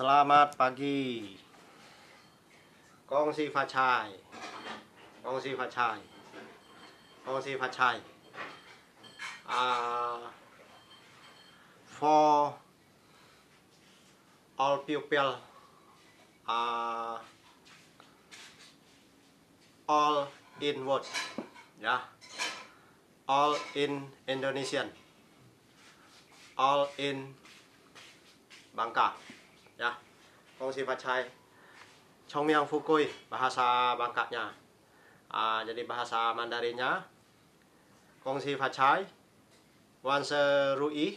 Selamat pagi. Kong Si Kongsi facai. Kongsi Kong si facai. Uh, ah, for all people uh, all in world ya yeah. all in Indonesian all in Bangka ya kongsi pacai chongyang fukui bahasa bangkatnya uh, jadi bahasa Mandarinnya kongsi pacai Se rui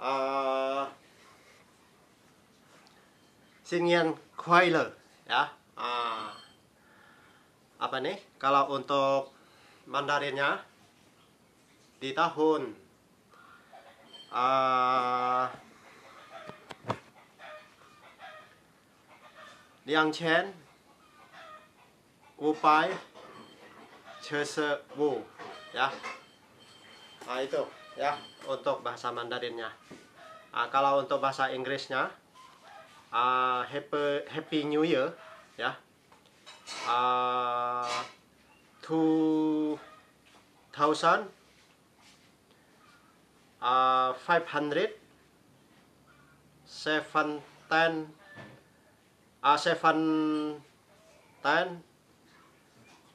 uh, Le ya uh, apa nih kalau untuk Mandarinnya di tahun uh, 两千五百七十五 ya nah itu ya untuk bahasa Mandarinnya nah, kalau untuk bahasa Inggrisnya uh, happy happy New Year ya uh, two thousand uh, five hundred seven ten A 7 ten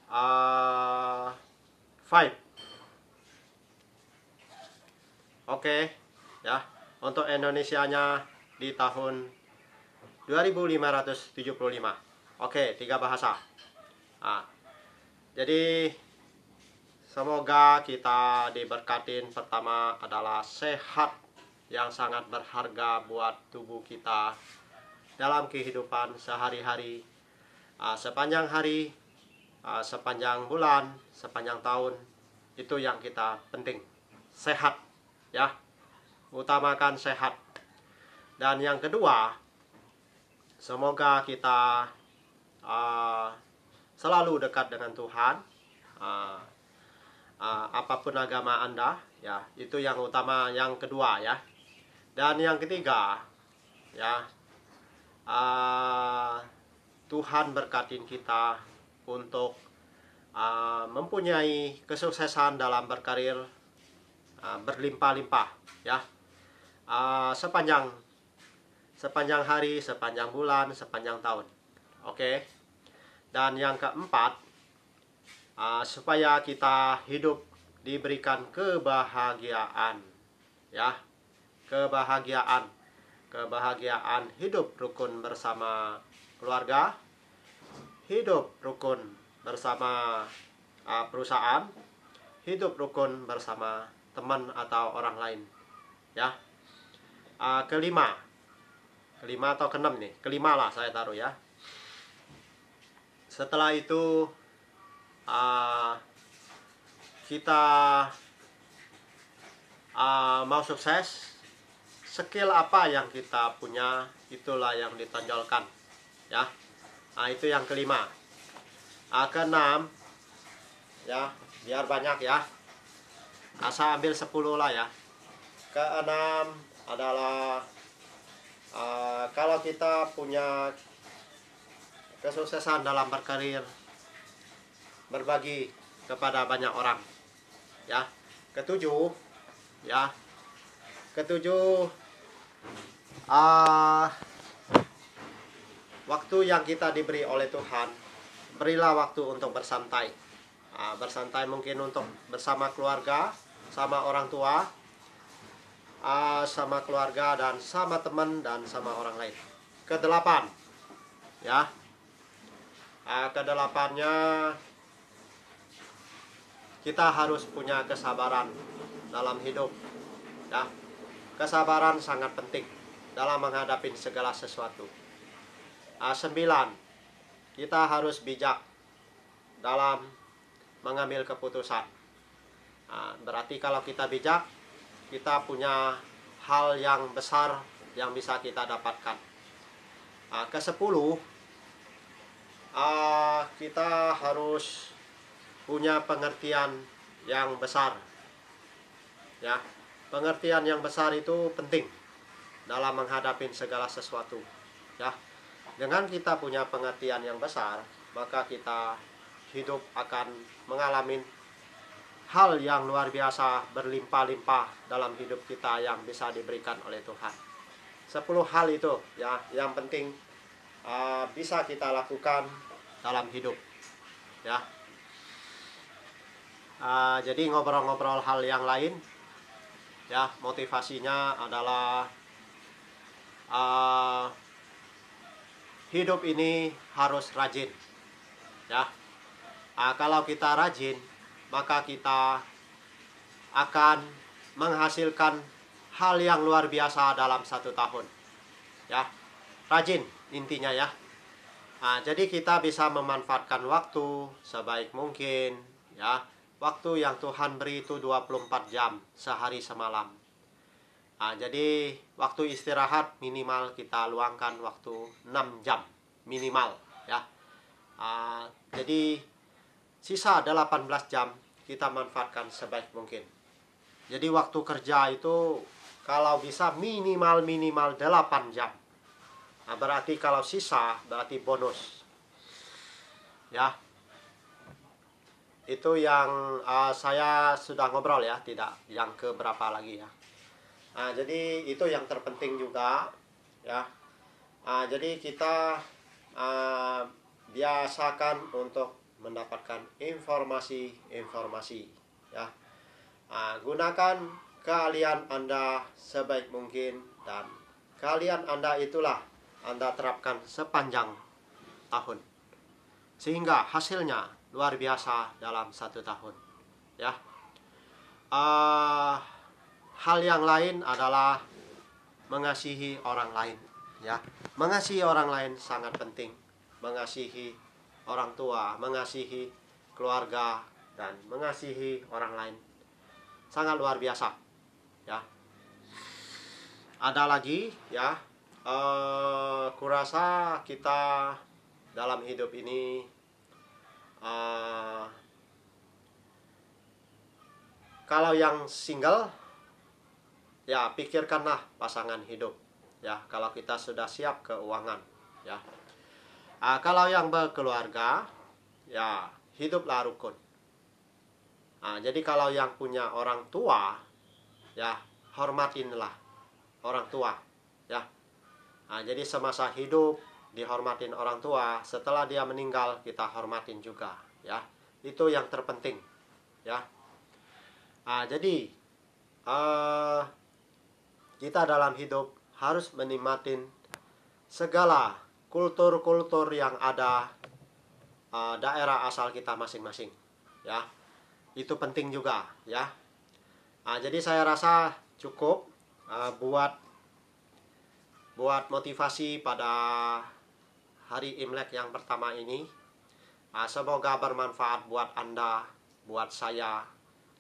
A five oke okay, ya untuk Indonesianya di tahun 2575 oke okay, tiga bahasa nah, jadi semoga kita diberkatin pertama adalah sehat yang sangat berharga buat tubuh kita dalam kehidupan sehari-hari uh, sepanjang hari, uh, sepanjang bulan, sepanjang tahun itu yang kita penting sehat ya utamakan sehat dan yang kedua semoga kita uh, selalu dekat dengan Tuhan uh, uh, apapun agama anda ya itu yang utama yang kedua ya dan yang ketiga ya uh, Tuhan berkatin kita untuk uh, mempunyai kesuksesan dalam berkarir uh, berlimpah-limpah ya uh, sepanjang sepanjang hari sepanjang bulan sepanjang tahun oke okay? dan yang keempat uh, supaya kita hidup diberikan kebahagiaan ya kebahagiaan kebahagiaan hidup rukun bersama keluarga, hidup rukun bersama uh, perusahaan, hidup rukun bersama teman atau orang lain. Ya. Uh, kelima. Kelima atau keenam nih. Kelima lah saya taruh ya. Setelah itu uh, kita uh, mau sukses skill apa yang kita punya itulah yang ditonjolkan ya nah itu yang kelima nah, keenam ya biar banyak ya nah, ambil 10 lah ya keenam adalah uh, kalau kita punya kesuksesan dalam berkarir berbagi kepada banyak orang ya ketujuh ya ketujuh uh, waktu yang kita diberi oleh Tuhan, berilah waktu untuk bersantai. Uh, bersantai mungkin untuk bersama keluarga, sama orang tua, uh, sama keluarga dan sama teman dan sama orang lain. Kedelapan, ya. Uh, kedelapannya kita harus punya kesabaran dalam hidup, ya. Kesabaran sangat penting dalam menghadapi segala sesuatu. Ah, sembilan, kita harus bijak dalam mengambil keputusan. Ah, berarti kalau kita bijak, kita punya hal yang besar yang bisa kita dapatkan. Ah, kesepuluh, kita harus punya pengertian yang besar. Ya, pengertian yang besar itu penting dalam menghadapi segala sesuatu ya dengan kita punya pengertian yang besar maka kita hidup akan mengalami hal yang luar biasa berlimpah-limpah dalam hidup kita yang bisa diberikan oleh Tuhan Sepuluh hal itu ya yang penting uh, bisa kita lakukan dalam hidup ya uh, jadi ngobrol-ngobrol hal yang lain ya motivasinya adalah uh, hidup ini harus rajin ya uh, kalau kita rajin maka kita akan menghasilkan hal yang luar biasa dalam satu tahun ya rajin intinya ya nah, jadi kita bisa memanfaatkan waktu sebaik mungkin ya waktu yang Tuhan beri itu 24 jam sehari semalam. Nah, jadi waktu istirahat minimal kita luangkan waktu 6 jam minimal ya. Nah, jadi sisa ada 18 jam kita manfaatkan sebaik mungkin. Jadi waktu kerja itu kalau bisa minimal minimal 8 jam. Nah, berarti kalau sisa berarti bonus. Ya, itu yang uh, saya sudah ngobrol ya tidak yang ke berapa lagi ya nah, jadi itu yang terpenting juga ya nah, jadi kita uh, biasakan untuk mendapatkan informasi-informasi ya nah, gunakan kalian anda sebaik mungkin dan kalian anda itulah anda terapkan sepanjang tahun sehingga hasilnya luar biasa dalam satu tahun ya uh, hal yang lain adalah mengasihi orang lain ya mengasihi orang lain sangat penting mengasihi orang tua mengasihi keluarga dan mengasihi orang lain sangat luar biasa ya ada lagi ya uh, kurasa kita dalam hidup ini Eh, kalau yang single ya pikirkanlah pasangan hidup ya kalau kita sudah siap keuangan ya uh, kalau yang berkeluarga ya hiduplah rukun uh, jadi kalau yang punya orang tua ya hormatinlah orang tua ya uh, jadi semasa hidup dihormatin orang tua setelah dia meninggal kita hormatin juga ya itu yang terpenting ya nah, jadi uh, kita dalam hidup harus menikmatin segala kultur-kultur yang ada uh, daerah asal kita masing-masing ya itu penting juga ya nah, jadi saya rasa cukup uh, buat buat motivasi pada hari Imlek yang pertama ini. Ah, semoga bermanfaat buat Anda, buat saya,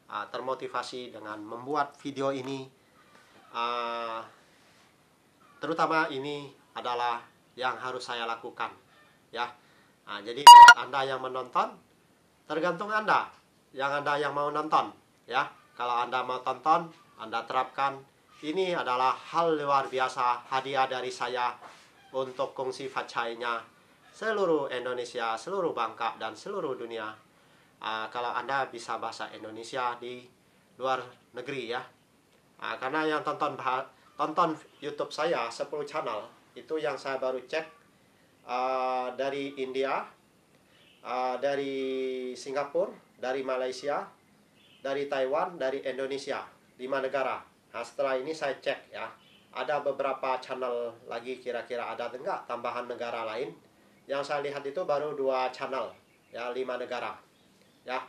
ah, termotivasi dengan membuat video ini. Ah, terutama ini adalah yang harus saya lakukan, ya. jadi Anda yang menonton, tergantung Anda, yang Anda yang mau nonton, ya. Kalau Anda mau tonton, Anda terapkan. Ini adalah hal luar biasa hadiah dari saya untuk kongsi facainya seluruh Indonesia, seluruh Bangka, dan seluruh dunia. Uh, kalau Anda bisa bahasa Indonesia di luar negeri ya. Uh, karena yang tonton tonton YouTube saya 10 channel itu yang saya baru cek uh, dari India, uh, dari Singapura, dari Malaysia, dari Taiwan, dari Indonesia, 5 negara. Nah, setelah ini saya cek ya ada beberapa channel lagi kira-kira ada enggak tambahan negara lain yang saya lihat itu baru dua channel ya lima negara ya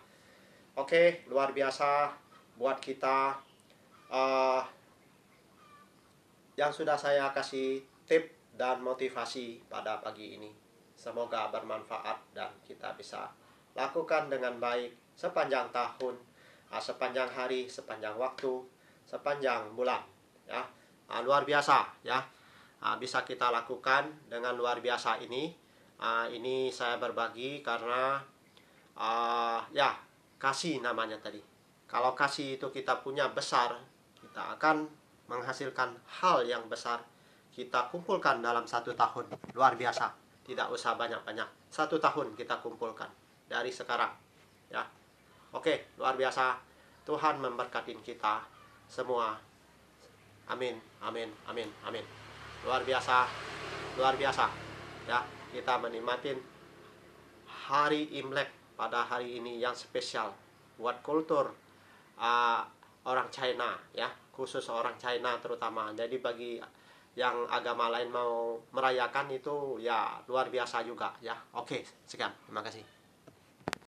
oke luar biasa buat kita uh, yang sudah saya kasih tip dan motivasi pada pagi ini semoga bermanfaat dan kita bisa lakukan dengan baik sepanjang tahun ah, sepanjang hari sepanjang waktu sepanjang bulan ya nah, luar biasa ya nah, bisa kita lakukan dengan luar biasa ini nah, ini saya berbagi karena uh, ya kasih namanya tadi kalau kasih itu kita punya besar kita akan menghasilkan hal yang besar kita kumpulkan dalam satu tahun luar biasa tidak usah banyak-banyak satu tahun kita kumpulkan dari sekarang ya oke luar biasa Tuhan memberkati kita semua Amin, amin, amin, amin. Luar biasa, luar biasa. Ya, kita menikmati hari Imlek pada hari ini yang spesial buat kultur uh, orang China ya, khusus orang China terutama. Jadi bagi yang agama lain mau merayakan itu ya luar biasa juga ya. Oke, sekian. Terima kasih.